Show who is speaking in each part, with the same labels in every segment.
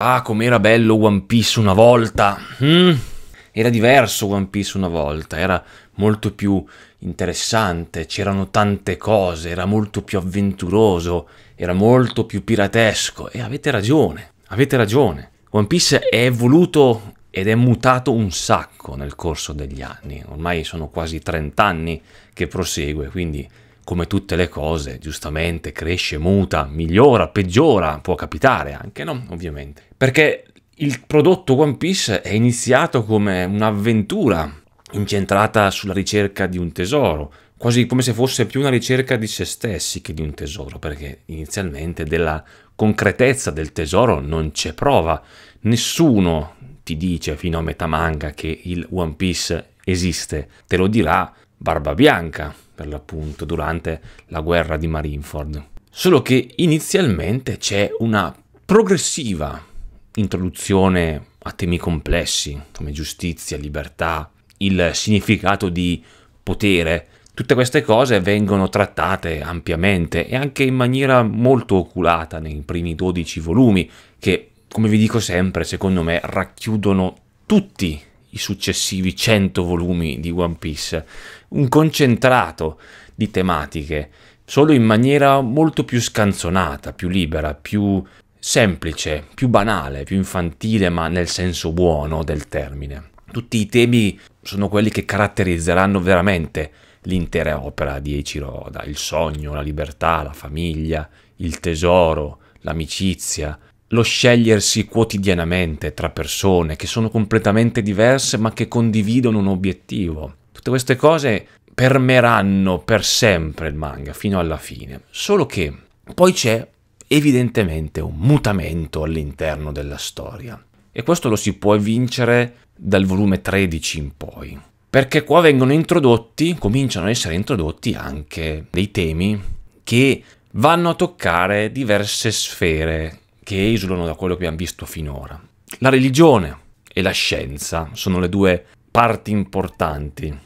Speaker 1: Ah, com'era bello One Piece una volta! Mm. Era diverso One Piece una volta, era molto più interessante, c'erano tante cose, era molto più avventuroso, era molto più piratesco. E avete ragione, avete ragione. One Piece è evoluto ed è mutato un sacco nel corso degli anni. Ormai sono quasi 30 anni che prosegue, quindi come tutte le cose, giustamente cresce, muta, migliora, peggiora, può capitare anche, no? Ovviamente. Perché il prodotto One Piece è iniziato come un'avventura incentrata sulla ricerca di un tesoro, quasi come se fosse più una ricerca di se stessi che di un tesoro, perché inizialmente della concretezza del tesoro non c'è prova. Nessuno ti dice fino a metà manga che il One Piece esiste, te lo dirà Barba Bianca, per l'appunto, durante la guerra di Marineford. Solo che inizialmente c'è una progressiva introduzione a temi complessi come giustizia, libertà, il significato di potere. Tutte queste cose vengono trattate ampiamente e anche in maniera molto oculata nei primi 12 volumi che, come vi dico sempre, secondo me racchiudono tutti i successivi 100 volumi di One Piece, un concentrato di tematiche, solo in maniera molto più scanzonata, più libera, più semplice, più banale, più infantile, ma nel senso buono del termine. Tutti i temi sono quelli che caratterizzeranno veramente l'intera opera di Eiichiro Oda, il sogno, la libertà, la famiglia, il tesoro, l'amicizia, lo scegliersi quotidianamente tra persone che sono completamente diverse ma che condividono un obiettivo. Tutte queste cose permeranno per sempre il manga fino alla fine. Solo che poi c'è evidentemente un mutamento all'interno della storia. E questo lo si può evincere dal volume 13 in poi. Perché qua vengono introdotti, cominciano a essere introdotti anche dei temi che vanno a toccare diverse sfere che esulano da quello che abbiamo visto finora. La religione e la scienza sono le due parti importanti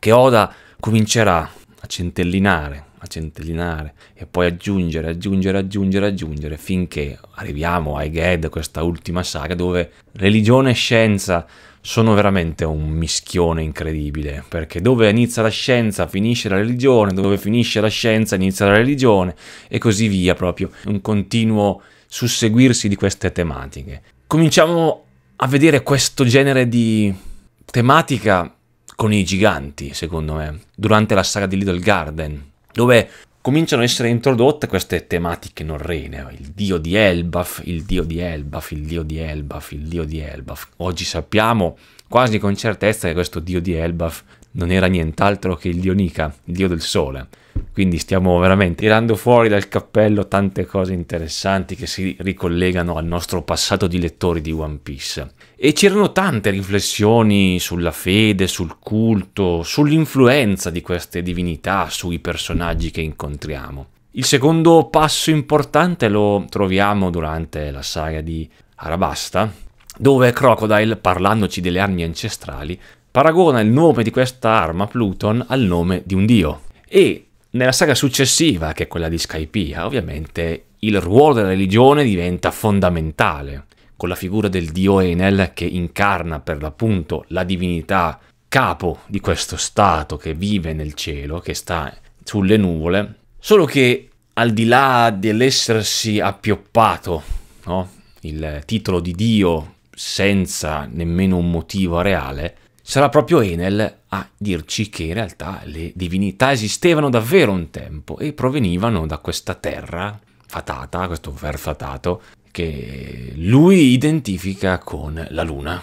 Speaker 1: che Oda comincerà a centellinare, a centellinare e poi aggiungere, aggiungere, aggiungere, aggiungere finché arriviamo ai Eged, questa ultima saga dove religione e scienza sono veramente un mischione incredibile, perché dove inizia la scienza finisce la religione, dove finisce la scienza inizia la religione e così via proprio, un continuo susseguirsi di queste tematiche. Cominciamo a vedere questo genere di tematica con i giganti, secondo me, durante la saga di Little Garden, dove cominciano a essere introdotte queste tematiche norrene, il dio di Elbaf, il dio di Elbaf, il dio di Elbaf, il dio di Elbaf. Oggi sappiamo quasi con certezza che questo dio di Elbaf non era nient'altro che il dio Nica, il dio del sole. Quindi stiamo veramente tirando fuori dal cappello tante cose interessanti che si ricollegano al nostro passato di lettori di One Piece. E c'erano tante riflessioni sulla fede, sul culto, sull'influenza di queste divinità sui personaggi che incontriamo. Il secondo passo importante lo troviamo durante la saga di Arabasta, dove Crocodile, parlandoci delle armi ancestrali, paragona il nome di questa arma, Pluton, al nome di un dio. E nella saga successiva, che è quella di Skypia, ovviamente il ruolo della religione diventa fondamentale, con la figura del dio Enel che incarna per l'appunto la divinità capo di questo stato che vive nel cielo, che sta sulle nuvole, solo che al di là dell'essersi appioppato no? il titolo di dio senza nemmeno un motivo reale, sarà proprio Enel a dirci che in realtà le divinità esistevano davvero un tempo e provenivano da questa terra fatata, questo ver fatato, che lui identifica con la luna.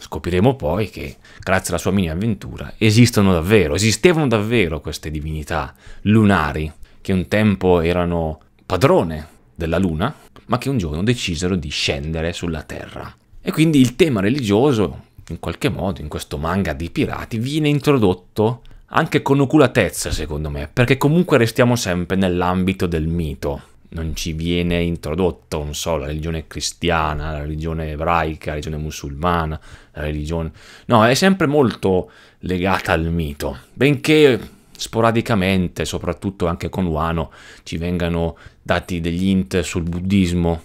Speaker 1: Scopriremo poi che, grazie alla sua mini avventura, esistono davvero, esistevano davvero queste divinità lunari, che un tempo erano padrone della luna, ma che un giorno decisero di scendere sulla terra. E quindi il tema religioso in qualche modo, in questo manga di pirati, viene introdotto anche con oculatezza, secondo me, perché comunque restiamo sempre nell'ambito del mito. Non ci viene introdotto, non so, la religione cristiana, la religione ebraica, la religione musulmana, la religione... No, è sempre molto legata al mito, benché sporadicamente, soprattutto anche con Wano, ci vengano dati degli int sul buddismo,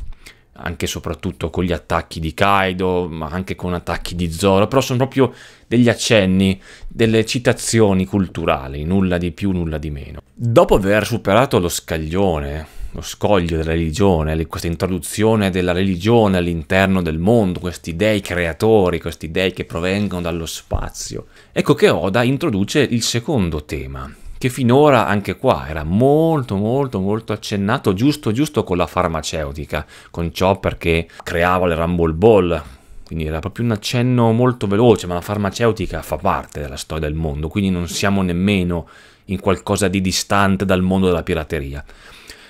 Speaker 1: anche e soprattutto con gli attacchi di Kaido, ma anche con attacchi di Zoro, però sono proprio degli accenni, delle citazioni culturali, nulla di più, nulla di meno. Dopo aver superato lo scaglione, lo scoglio della religione, questa introduzione della religione all'interno del mondo, questi dei creatori, questi dei che provengono dallo spazio, ecco che Oda introduce il secondo tema, che finora anche qua era molto molto molto accennato giusto giusto con la farmaceutica, con ciò perché creava le Rumble Ball, quindi era proprio un accenno molto veloce, ma la farmaceutica fa parte della storia del mondo, quindi non siamo nemmeno in qualcosa di distante dal mondo della pirateria.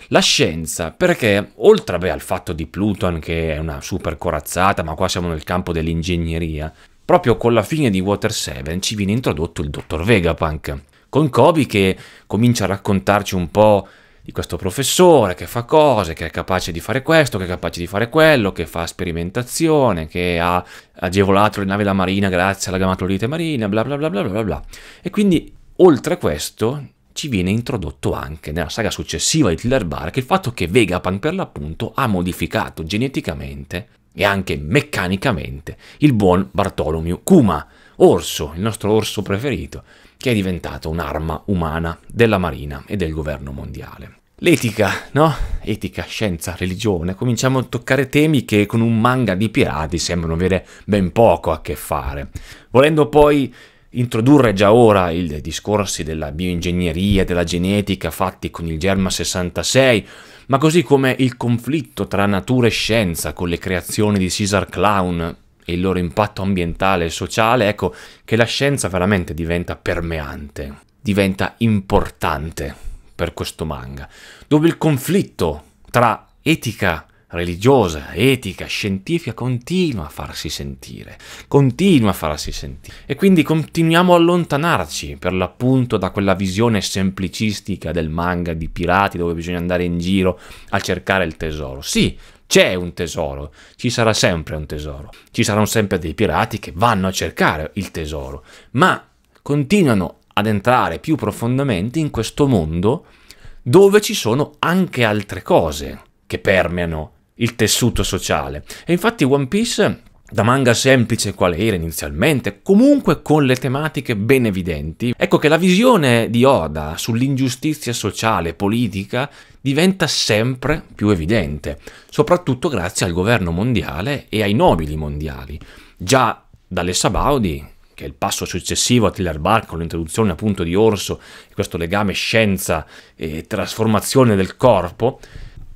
Speaker 1: La scienza, perché oltre beh, al fatto di Pluton che è una super corazzata, ma qua siamo nel campo dell'ingegneria, proprio con la fine di Water 7 ci viene introdotto il dottor Vegapunk con Kobe che comincia a raccontarci un po' di questo professore che fa cose, che è capace di fare questo, che è capace di fare quello, che fa sperimentazione, che ha agevolato le navi da marina grazie alla gamatolite marina, bla bla bla bla bla bla. E quindi, oltre a questo, ci viene introdotto anche nella saga successiva di Tiller Bark il fatto che Vegapunk per l'appunto ha modificato geneticamente e anche meccanicamente il buon Bartolomeo Kuma, orso, il nostro orso preferito che è diventato un'arma umana della Marina e del governo mondiale. L'etica, no? Etica, scienza, religione, cominciamo a toccare temi che con un manga di pirati sembrano avere ben poco a che fare. Volendo poi introdurre già ora i discorsi della bioingegneria, della genetica fatti con il Germa 66, ma così come il conflitto tra natura e scienza con le creazioni di Caesar Clown, e il loro impatto ambientale e sociale, ecco che la scienza veramente diventa permeante, diventa importante per questo manga, dove il conflitto tra etica religiosa, etica, scientifica continua a farsi sentire, continua a farsi sentire. E quindi continuiamo a allontanarci per l'appunto da quella visione semplicistica del manga di pirati dove bisogna andare in giro a cercare il tesoro. Sì, c'è un tesoro, ci sarà sempre un tesoro, ci saranno sempre dei pirati che vanno a cercare il tesoro, ma continuano ad entrare più profondamente in questo mondo dove ci sono anche altre cose che permeano il tessuto sociale. E infatti One Piece da manga semplice quale era inizialmente, comunque con le tematiche ben evidenti, ecco che la visione di Oda sull'ingiustizia sociale e politica diventa sempre più evidente, soprattutto grazie al governo mondiale e ai nobili mondiali. Già dalle Sabaudi, che è il passo successivo a Tiller Bar con l'introduzione appunto di Orso questo legame scienza e trasformazione del corpo,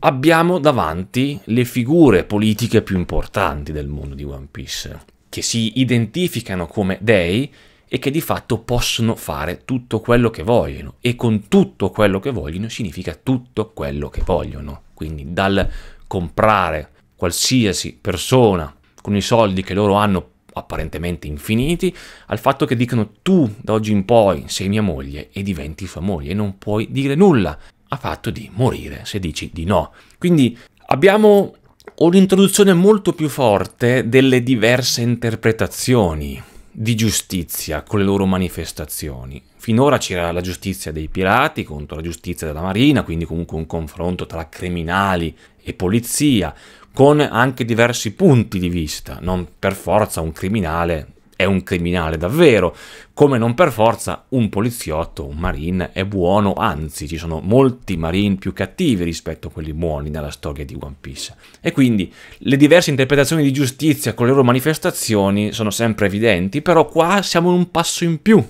Speaker 1: abbiamo davanti le figure politiche più importanti del mondo di One Piece, che si identificano come dei e che di fatto possono fare tutto quello che vogliono e con tutto quello che vogliono significa tutto quello che vogliono. Quindi dal comprare qualsiasi persona con i soldi che loro hanno apparentemente infiniti, al fatto che dicono tu da oggi in poi sei mia moglie e diventi sua moglie e non puoi dire nulla ha fatto di morire se dici di no. Quindi abbiamo un'introduzione molto più forte delle diverse interpretazioni di giustizia con le loro manifestazioni. Finora c'era la giustizia dei pirati contro la giustizia della marina, quindi comunque un confronto tra criminali e polizia, con anche diversi punti di vista, non per forza un criminale è un criminale davvero, come non per forza un poliziotto, un marine è buono, anzi ci sono molti marine più cattivi rispetto a quelli buoni nella storia di One Piece. E quindi le diverse interpretazioni di giustizia con le loro manifestazioni sono sempre evidenti, però qua siamo un passo in più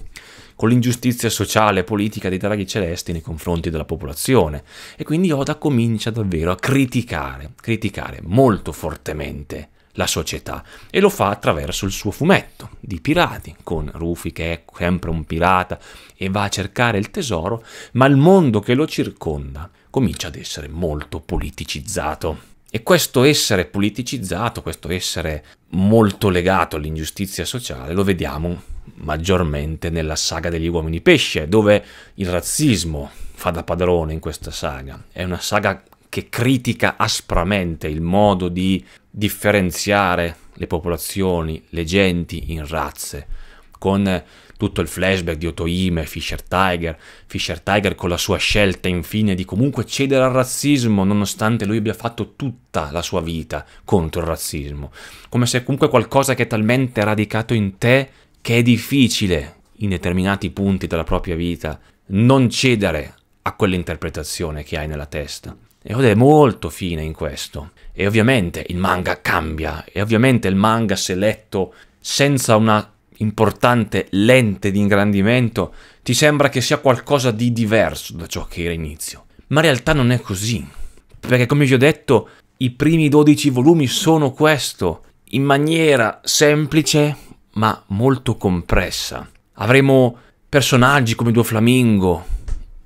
Speaker 1: con l'ingiustizia sociale e politica dei draghi celesti nei confronti della popolazione. E quindi Oda comincia davvero a criticare, criticare molto fortemente la società e lo fa attraverso il suo fumetto di pirati, con Rufy che è sempre un pirata e va a cercare il tesoro, ma il mondo che lo circonda comincia ad essere molto politicizzato. E questo essere politicizzato, questo essere molto legato all'ingiustizia sociale, lo vediamo maggiormente nella saga degli uomini pesce, dove il razzismo fa da padrone in questa saga. È una saga che critica aspramente il modo di differenziare le popolazioni, le genti in razze, con tutto il flashback di Otohime, Fischer Tiger, Fischer Tiger con la sua scelta infine di comunque cedere al razzismo nonostante lui abbia fatto tutta la sua vita contro il razzismo, come se comunque qualcosa che è talmente radicato in te che è difficile in determinati punti della propria vita non cedere a quell'interpretazione che hai nella testa. E Oda è molto fine in questo. E ovviamente il manga cambia, e ovviamente il manga se letto senza una importante lente di ingrandimento ti sembra che sia qualcosa di diverso da ciò che era inizio. Ma in realtà non è così. Perché come vi ho detto, i primi 12 volumi sono questo, in maniera semplice ma molto compressa. Avremo personaggi come Due Flamingo,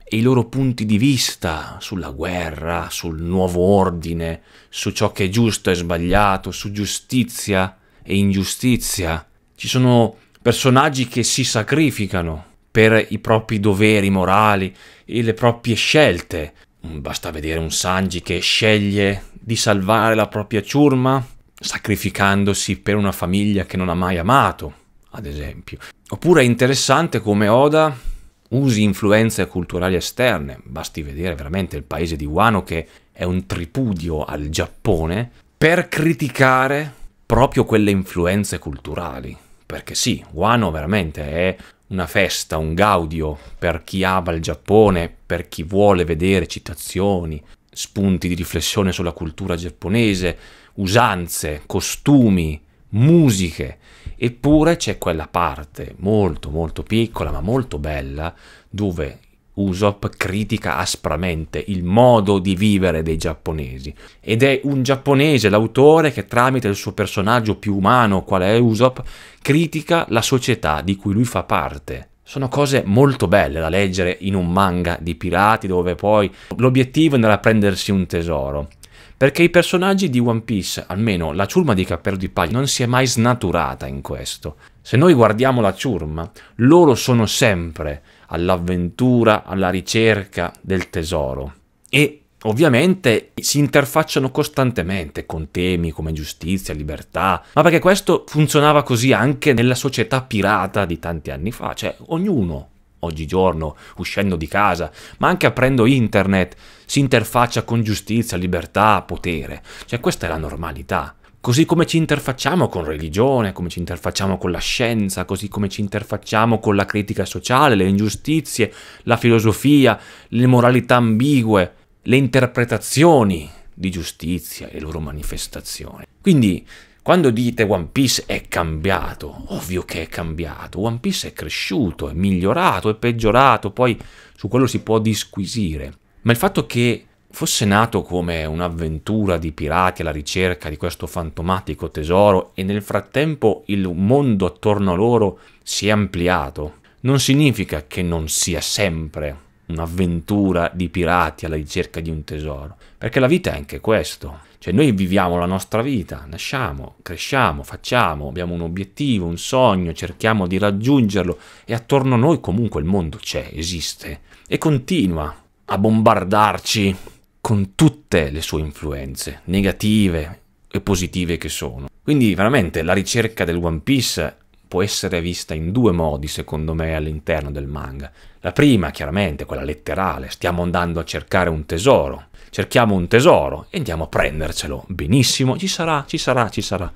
Speaker 1: e i loro punti di vista sulla guerra, sul nuovo ordine, su ciò che è giusto e sbagliato, su giustizia e ingiustizia. Ci sono personaggi che si sacrificano per i propri doveri morali e le proprie scelte. Basta vedere un Sanji che sceglie di salvare la propria ciurma sacrificandosi per una famiglia che non ha mai amato, ad esempio. Oppure è interessante come Oda usi influenze culturali esterne, basti vedere veramente il paese di Wano che è un tripudio al Giappone, per criticare proprio quelle influenze culturali. Perché sì, Wano veramente è una festa, un gaudio per chi ama il Giappone, per chi vuole vedere citazioni, spunti di riflessione sulla cultura giapponese, usanze, costumi, musiche Eppure c'è quella parte molto molto piccola ma molto bella dove Usopp critica aspramente il modo di vivere dei giapponesi ed è un giapponese l'autore che tramite il suo personaggio più umano qual è Usopp critica la società di cui lui fa parte. Sono cose molto belle da leggere in un manga di pirati dove poi l'obiettivo non era prendersi un tesoro, perché i personaggi di One Piece, almeno la ciurma di Cappello di Paglia, non si è mai snaturata in questo. Se noi guardiamo la ciurma, loro sono sempre all'avventura, alla ricerca del tesoro. E ovviamente si interfacciano costantemente con temi come giustizia, libertà, ma perché questo funzionava così anche nella società pirata di tanti anni fa, cioè ognuno oggigiorno, uscendo di casa, ma anche aprendo internet, si interfaccia con giustizia, libertà, potere. Cioè questa è la normalità. Così come ci interfacciamo con religione, come ci interfacciamo con la scienza, così come ci interfacciamo con la critica sociale, le ingiustizie, la filosofia, le moralità ambigue, le interpretazioni di giustizia e le loro manifestazioni. Quindi quando dite One Piece è cambiato, ovvio che è cambiato, One Piece è cresciuto, è migliorato, è peggiorato, poi su quello si può disquisire, ma il fatto che fosse nato come un'avventura di pirati alla ricerca di questo fantomatico tesoro e nel frattempo il mondo attorno a loro si è ampliato, non significa che non sia sempre un'avventura di pirati alla ricerca di un tesoro, perché la vita è anche questo. Cioè noi viviamo la nostra vita, nasciamo, cresciamo, facciamo, abbiamo un obiettivo, un sogno, cerchiamo di raggiungerlo e attorno a noi comunque il mondo c'è, esiste e continua a bombardarci con tutte le sue influenze, negative e positive che sono. Quindi veramente la ricerca del One Piece può essere vista in due modi, secondo me, all'interno del manga. La prima, chiaramente, quella letterale, stiamo andando a cercare un tesoro, cerchiamo un tesoro e andiamo a prendercelo. Benissimo, ci sarà, ci sarà, ci sarà.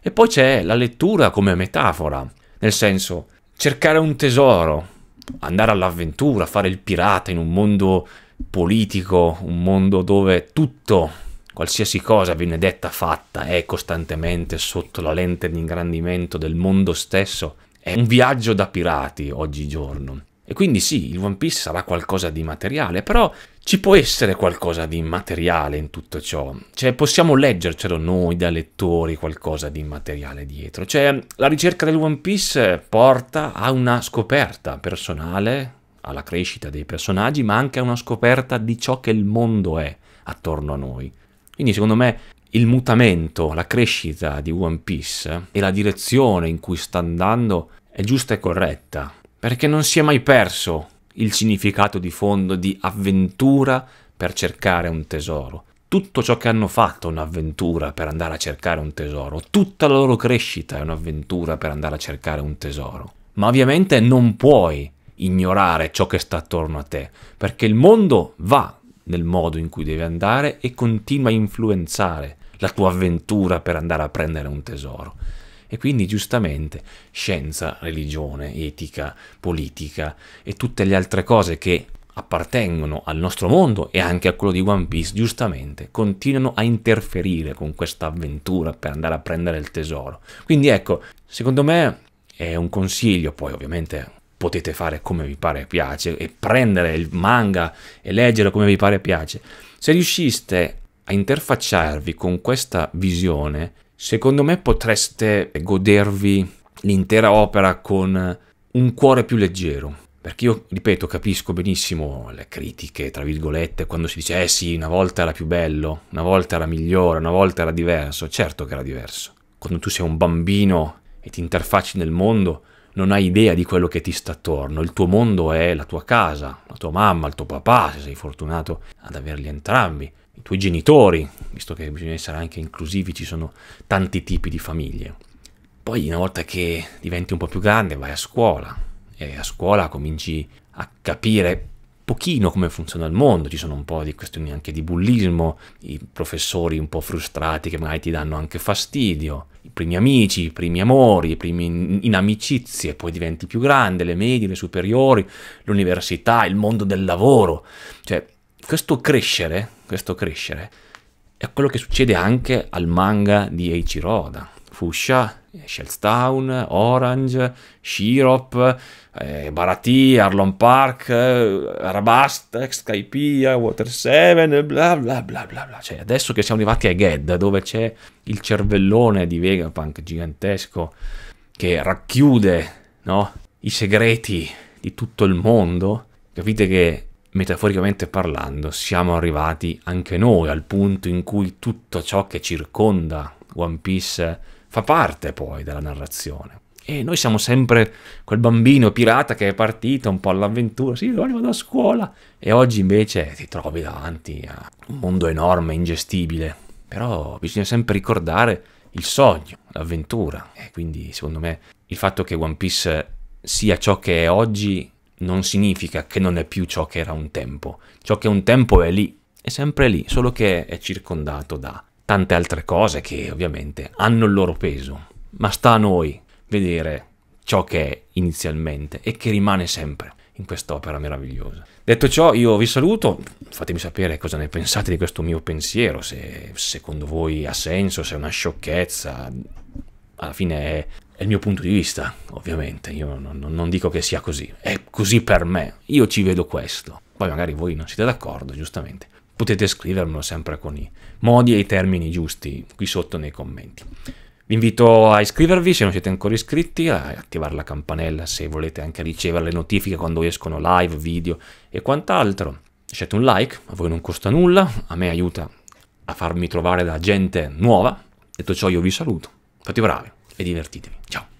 Speaker 1: E poi c'è la lettura come metafora, nel senso cercare un tesoro, andare all'avventura, fare il pirata in un mondo politico, un mondo dove tutto, qualsiasi cosa viene detta, fatta, è costantemente sotto la lente di ingrandimento del mondo stesso. È un viaggio da pirati oggigiorno. E quindi sì, il One Piece sarà qualcosa di materiale, però ci può essere qualcosa di immateriale in tutto ciò, cioè possiamo leggercelo noi da lettori qualcosa di immateriale dietro, cioè la ricerca del One Piece porta a una scoperta personale, alla crescita dei personaggi, ma anche a una scoperta di ciò che il mondo è attorno a noi. Quindi secondo me il mutamento, la crescita di One Piece e la direzione in cui sta andando è giusta e corretta, perché non si è mai perso il significato di fondo di avventura per cercare un tesoro, tutto ciò che hanno fatto è un'avventura per andare a cercare un tesoro, tutta la loro crescita è un'avventura per andare a cercare un tesoro. Ma ovviamente non puoi ignorare ciò che sta attorno a te, perché il mondo va nel modo in cui deve andare e continua a influenzare la tua avventura per andare a prendere un tesoro. E quindi giustamente scienza, religione, etica, politica e tutte le altre cose che appartengono al nostro mondo e anche a quello di One Piece, giustamente, continuano a interferire con questa avventura per andare a prendere il tesoro. Quindi ecco, secondo me è un consiglio, poi ovviamente potete fare come vi pare e piace e prendere il manga e leggere come vi pare e piace. Se riusciste a interfacciarvi con questa visione, Secondo me potreste godervi l'intera opera con un cuore più leggero. Perché io, ripeto, capisco benissimo le critiche, tra virgolette, quando si dice, eh sì, una volta era più bello, una volta era migliore, una volta era diverso. Certo che era diverso. Quando tu sei un bambino e ti interfacci nel mondo, non hai idea di quello che ti sta attorno. Il tuo mondo è la tua casa, la tua mamma, il tuo papà, se sei fortunato ad averli entrambi, i tuoi genitori, visto che bisogna essere anche inclusivi, ci sono tanti tipi di famiglie. Poi una volta che diventi un po' più grande vai a scuola e a scuola cominci a capire pochino come funziona il mondo, ci sono un po' di questioni anche di bullismo, i professori un po' frustrati che magari ti danno anche fastidio, i primi amici, i primi amori, i primi in amicizie, poi diventi più grande, le medie, le superiori, l'università, il mondo del lavoro, cioè questo crescere, questo crescere è quello che succede anche al manga di Eiichiro Oda. Fusha, Shellstown, Orange, Shirop, eh, Barati, Arlon Park, eh, Rabast, eh, Skypia, Water 7, eh, bla bla bla bla bla. Cioè, adesso che siamo arrivati a Ged, dove c'è il cervellone di Vegapunk gigantesco che racchiude no, i segreti di tutto il mondo, capite che metaforicamente parlando, siamo arrivati anche noi al punto in cui tutto ciò che circonda One Piece fa parte poi della narrazione. E noi siamo sempre quel bambino pirata che è partito un po' all'avventura, sì, domani vado a scuola, e oggi invece ti trovi davanti a un mondo enorme, ingestibile. Però bisogna sempre ricordare il sogno, l'avventura. E quindi, secondo me, il fatto che One Piece sia ciò che è oggi non significa che non è più ciò che era un tempo. Ciò che un tempo è lì, è sempre lì, solo che è circondato da tante altre cose che ovviamente hanno il loro peso, ma sta a noi vedere ciò che è inizialmente e che rimane sempre in quest'opera meravigliosa. Detto ciò, io vi saluto, fatemi sapere cosa ne pensate di questo mio pensiero, se secondo voi ha senso, se è una sciocchezza, alla fine è è il mio punto di vista, ovviamente, io non, non, dico che sia così, è così per me, io ci vedo questo. Poi magari voi non siete d'accordo, giustamente. Potete scrivermelo sempre con i modi e i termini giusti qui sotto nei commenti. Vi invito a iscrivervi se non siete ancora iscritti, a attivare la campanella se volete anche ricevere le notifiche quando escono live, video e quant'altro. Lasciate un like, a voi non costa nulla, a me aiuta a farmi trovare da gente nuova. Detto ciò io vi saluto, fate bravi e divertitevi. Ciao!